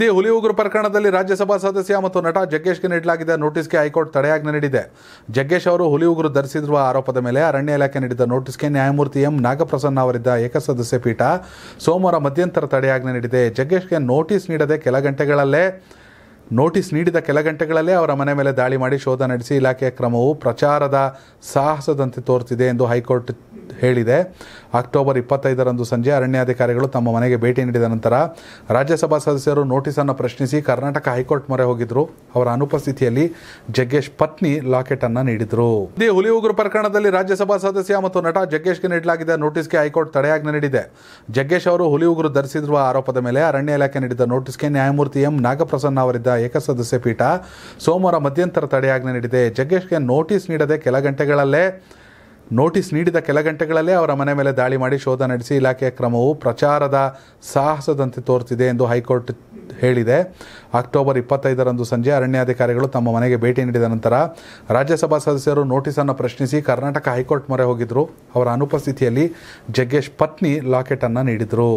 the ಹುಲಿ ಉಗ್ರ ಪ್ರಕರಣದಲ್ಲಿ ರಾಜ್ಯಸಭಾ ಸದಸ್ಯ ಮತ್ತು ನಟ ಜಗ್ಗೇಶ್ಗೆ ನೀಡಲಾಗಿದ್ದ ನೋಟಿಸ್ಗೆ ಹೈಕೋರ್ಟ್ ತಡೆಯಾಜ್ಞೆ ನೀಡಿದೆ ಜಗ್ಗೇಶ್ ಅವರು ಹುಲಿ ಉಗ್ರು ಧರಿಸಿರುವ ಆರೋಪದ ಮೇಲೆ ಅರಣ್ಯ ಇಲಾಖೆ ನೀಡಿದ್ದ ನೋಟಿಸ್ಗೆ ನ್ಯಾಯಮೂರ್ತಿ ಎಂ ನಾಗಪ್ರಸನ್ನ ಅವರಿದ್ದ ಏಕಸದಸ್ಯ ಪೀಠ ಸೋಮವಾರ ಮಧ್ಯಂತರ ತಡೆಯಾಜ್ಞೆ ನೀಡಿದೆ ಜಗ್ಗೇಶ್ಗೆ ನೋಟಿಸ್ ನೀಡದೆ ಕೆಲ ಗಂಟೆಗಳಲ್ಲೇ ನೋಟಿಸ್ ನೀಡಿದ ಕೆಲ ಗಂಟೆಗಳಲ್ಲೇ ಅವರ ಮನೆ ಮೇಲೆ ದಾಳಿ ಮಾಡಿ ಶೋಧ ನಡೆಸಿ ಇಲಾಖೆಯ ಕ್ರಮವು ಪ್ರಚಾರದ ಸಾಹಸದಂತೆ ತೋರುತ್ತಿದೆ ಎಂದು ಹೈಕೋರ್ಟ್ ಹೇಳಿದೆ ಅಕ್ಟೋಬರ್ ಇಪ್ಪತ್ತೈದರಂದು ಸಂಜೆ ಅರಣ್ಯಾಧಿಕಾರಿಗಳು ತಮ್ಮ ಮನೆಗೆ ಭೇಟಿ ನೀಡಿದ ನಂತರ ರಾಜ್ಯಸಭಾ ಸದಸ್ಯರು ನೋಟಿಸನ್ನು ಪ್ರಶ್ನಿಸಿ ಕರ್ನಾಟಕ ಹೈಕೋರ್ಟ್ ಮೊರೆ ಹೋಗಿದ್ರು ಅವರ ಅನುಪಸ್ಥಿತಿಯಲ್ಲಿ ಜಗ್ಗೇಶ್ ಪತ್ನಿ ಲಾಕೆಟ್ ಅನ್ನು ನೀಡಿದ್ರು ಹುಲಿ ಉಗ್ರ ಪ್ರಕರಣದಲ್ಲಿ ರಾಜ್ಯಸಭಾ ಸದಸ್ಯ ಮತ್ತು ನಟ ಜಗ್ಗೇಶ್ಗೆ ನೀಡಲಾಗಿದ್ದ ನೋಟಿಸ್ಗೆ ಹೈಕೋರ್ಟ್ ತಡೆಯಾಜ್ಞೆ ನೀಡಿದೆ ಜಗ್ಗೇಶ್ ಅವರು ಹುಲಿ ಉಗ್ರು ಧರಿಸಿರುವ ಆರೋಪದ ಮೇಲೆ ಅರಣ್ಯ ಇಲಾಖೆ ನೀಡಿದ ನೋಟಿಸ್ಗೆ ನ್ಯಾಯಮೂರ್ತಿ ಎಂ ನಾಗಪ್ರಸನ್ನ ಅವರಿದ್ದ ಏಕಸದಸ್ಯ ಪೀಠ ಸೋಮವಾರ ಮಧ್ಯಂತರ ತಡೆಯಾಜ್ಞೆ ನೀಡಿದೆ ಜಗ್ಗೇಶ್ಗೆ ನೋಟಿಸ್ ನೀಡದೆ ಕೆಲ ಗಂಟೆಗಳಲ್ಲೇ ನೋಟಿಸ್ ನೀಡಿದ ಕೆಲ ಗಂಟೆಗಳಲ್ಲೇ ಅವರ ಮನೆ ಮೇಲೆ ದಾಳಿ ಮಾಡಿ ಶೋಧ ನಡೆಸಿ ಇಲಾಖೆಯ ಕ್ರಮವು ಪ್ರಚಾರದ ಸಾಹಸದಂತೆ ತೋರ್ತಿದೆ ಎಂದು ಹೈಕೋರ್ಟ್ ಹೇಳಿದೆ ಅಕ್ಟೋಬರ್ ಇಪ್ಪತ್ತೈದರಂದು ಸಂಜೆ ಅರಣ್ಯಾಧಿಕಾರಿಗಳು ತಮ್ಮ ಮನೆಗೆ ಭೇಟಿ ನೀಡಿದ ನಂತರ ರಾಜ್ಯಸಭಾ ಸದಸ್ಯರು ನೋಟಿಸನ್ನು ಪ್ರಶ್ನಿಸಿ ಕರ್ನಾಟಕ ಹೈಕೋರ್ಟ್ ಮೊರೆ ಹೋಗಿದ್ದರು ಅವರ ಅನುಪಸ್ಥಿತಿಯಲ್ಲಿ ಜಗ್ಗೇಶ್ ಪತ್ನಿ ಅನ್ನು ನೀಡಿದರು